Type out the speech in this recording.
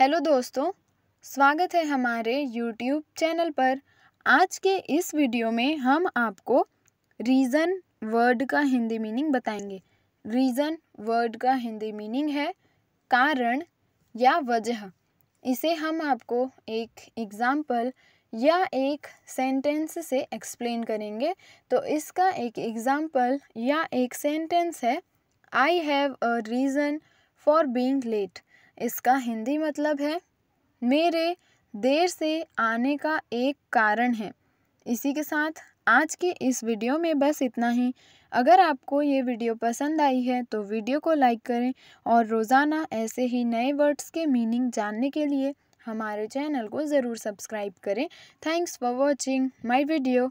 hello दोस्तों स्वागत है हमारे यूट्यूब चैनल पर आज के इस वीडियो में हम आपको रीज़न वर्ड का हिंदी मीनिंग बताएंगे रीज़न वर्ड का हिंदी मीनिंग है कारण या वजह इसे हम आपको एक एग्ज़ाम्पल या एक सेंटेंस से एक्सप्लेन करेंगे तो इसका एक एग्ज़ाम्पल या एक सेंटेंस है I have a reason for being late इसका हिंदी मतलब है मेरे देर से आने का एक कारण है इसी के साथ आज की इस वीडियो में बस इतना ही अगर आपको ये वीडियो पसंद आई है तो वीडियो को लाइक करें और रोज़ाना ऐसे ही नए वर्ड्स के मीनिंग जानने के लिए हमारे चैनल को ज़रूर सब्सक्राइब करें thanks for watching my video